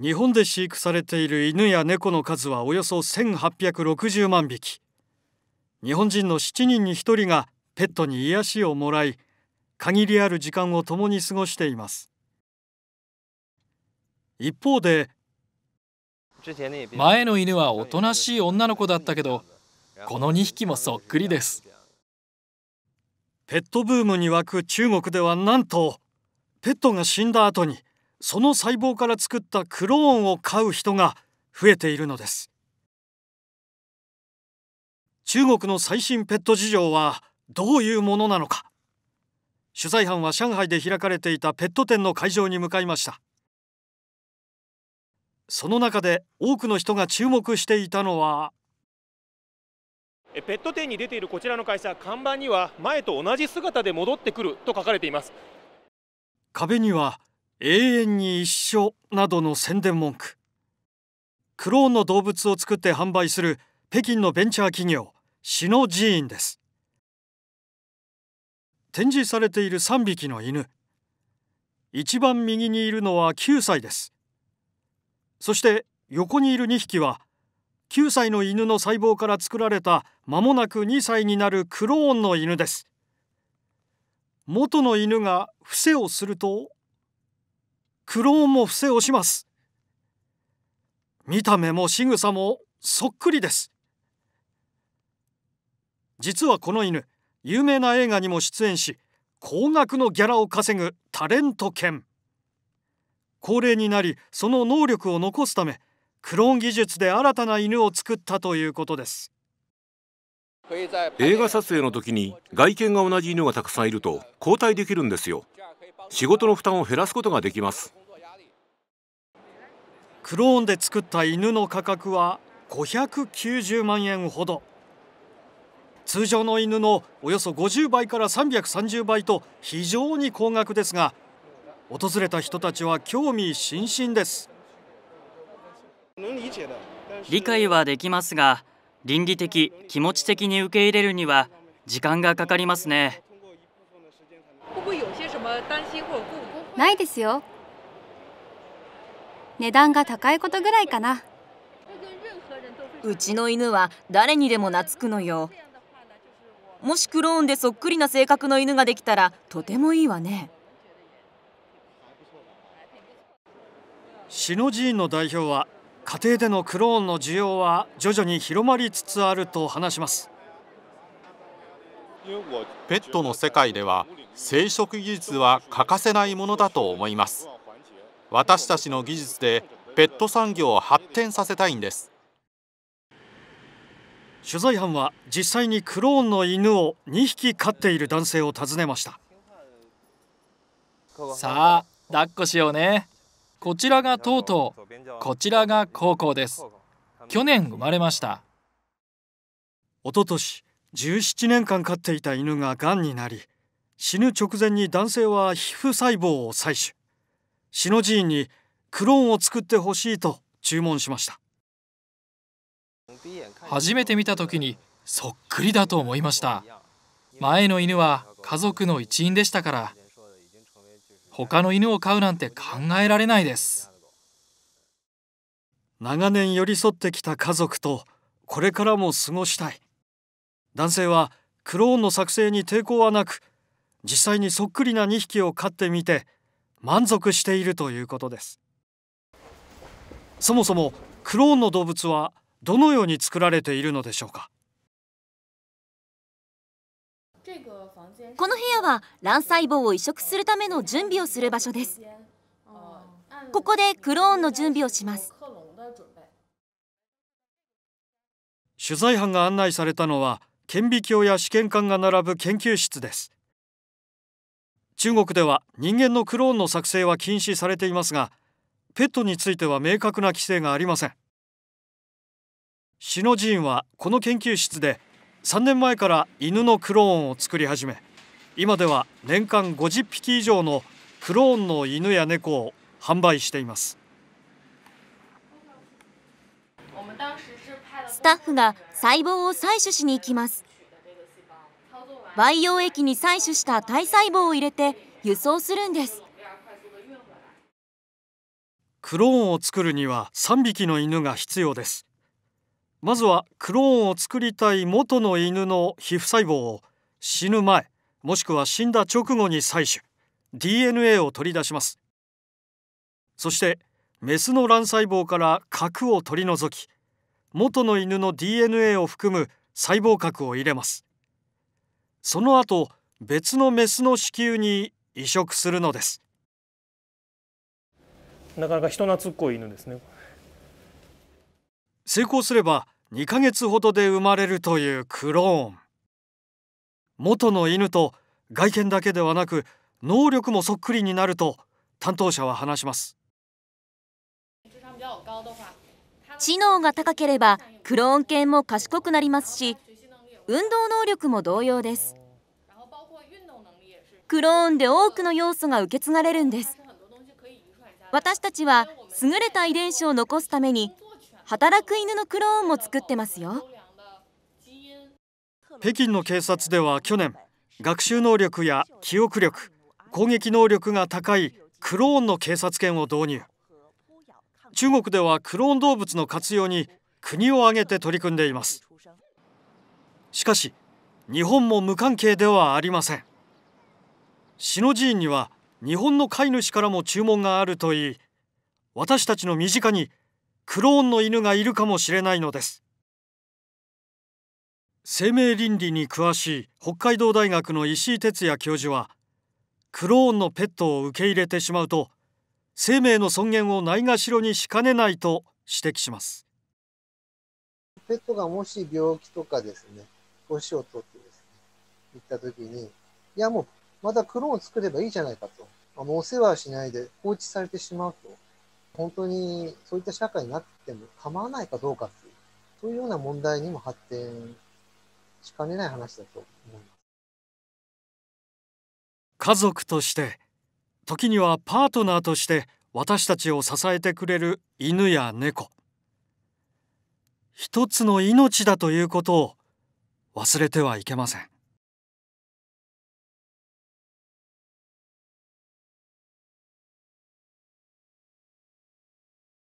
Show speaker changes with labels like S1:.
S1: 日本で飼育されている犬や猫の数はおよそ1860万匹日本人の7人に1人がペットに癒しをもらい限りある時間を共に過ごしています一方で前の犬はおとなしい女の子だったけどこの2匹もそっくりですペットブームに沸く中国ではなんとペットが死んだ後にその細胞から作ったクローンを飼う人が増えているのです中国の最新ペット事情はどういうものなのか取材班は上海で開かれていたペット店の会場に向かいましたその中で多くの人が注目していたのはペット店に出ているこちらの会社看板には前と同じ姿で戻ってくると書かれています壁には永遠に一緒などの宣伝文句クローンの動物を作って販売する北京のベンチャー企業シノジーンです展示されている3匹の犬一番右にいるのは9歳ですそして横にいる2匹は9歳の犬の細胞から作られた間もなく2歳になるクローンの犬です元の犬が伏せをするとクローンも伏せをします見た目も仕草もそっくりです実はこの犬有名な映画にも出演し高額のギャラを稼ぐタレント犬高齢になりその能力を残すためクローン技術で新たな犬を作ったということです映画撮影の時に外見が同じ犬がたくさんいると交代できるんですよ仕事の負担を減らすことができますクローンで作った犬の価格は590万円ほど通常の犬のおよそ50倍から330倍と非常に高額ですが訪れた人たちは興味津々です理解はできますが倫理的気持ち的に受け入れるには時間がかかりますねないですよ値段が高いことぐらいかなうちの犬は誰にでも懐くのよもしクローンでそっくりな性格の犬ができたらとてもいいわねシノジーンの代表は家庭でのクローンの需要は徐々に広まりつつあると話しますペットの世界では生殖技術は欠かせないものだと思います私たちの技術でペット産業を発展させたいんです取材班は実際にクローンの犬を2匹飼っている男性を訪ねましたさあ抱っこしようねこちらがとうとうこちらが高校です去年生まれました一昨年17年間飼っていた犬ががんになり死ぬ直前に男性は皮膚細胞を採取シノジーンにクローンを作ってほしいと注文しました初めて見た時にそっくりだと思いました前の犬は家族の一員でしたから他の犬を飼うなんて考えられないです長年寄り添ってきた家族とこれからも過ごしたい男性はクローンの作成に抵抗はなく実際にそっくりな2匹を飼ってみて満足しているということですそもそもクローンの動物はどのように作られているのでしょうかこの部屋は卵細胞を移植するための準備をする場所ですここでクローンの準備をします取材班が案内されたのは顕微鏡や試験管が並ぶ研究室です中国では人間のクローンの作成は禁止されていますがペットについては明確な規制がありませんシノ寺院はこの研究室で3年前から犬のクローンを作り始め今では年間50匹以上のクローンの犬や猫を販売していますスタッフが細胞を採取しに行きます培養液に採取した体細胞を入れて輸送するんですクローンを作るには3匹の犬が必要ですまずはクローンを作りたい元の犬の皮膚細胞を死ぬ前もしくは死んだ直後に採取 DNA を取り出しますそしてメスの卵細胞から核を取り除き元の犬の DNA を含む細胞核を入れますその後別のメスの子宮に移植するのですなかなか人懐っこい犬ですね成功すれば2ヶ月ほどで生まれるというクローン元の犬と外見だけではなく能力もそっくりになると担当者は話します知能が高ければクローン犬も賢くなりますし運動能力も同様ですクローンで多くの要素が受け継がれるんです私たちは優れた遺伝子を残すために働く犬のクローンも作ってますよ北京の警察では去年学習能力や記憶力攻撃能力が高いクローンの警察犬を導入中国ではクローン動物の活用に国を挙げて取り組んでいますしかし日本も無関係ではありません篠寺院には日本の飼い主からも注文があるといい私たちの身近にクローンの犬がいるかもしれないのです生命倫理に詳しい北海道大学の石井哲也教授はクローンのペットを受け入れてしまうと生命の尊厳をないがしろにしかねないと指摘しますペットがもし病気とかですね年を取ってですね、行った時に、いやもう、まだクローンを作ればいいじゃないかと。あの、お世話しないで放置されてしまうと、本当にそういった社会になっても構わないかどうかっていう、そういうような問題にも発展しかねない話だと思います。家族として、時にはパートナーとして私たちを支えてくれる犬や猫。一つの命だということを忘れてはいけません。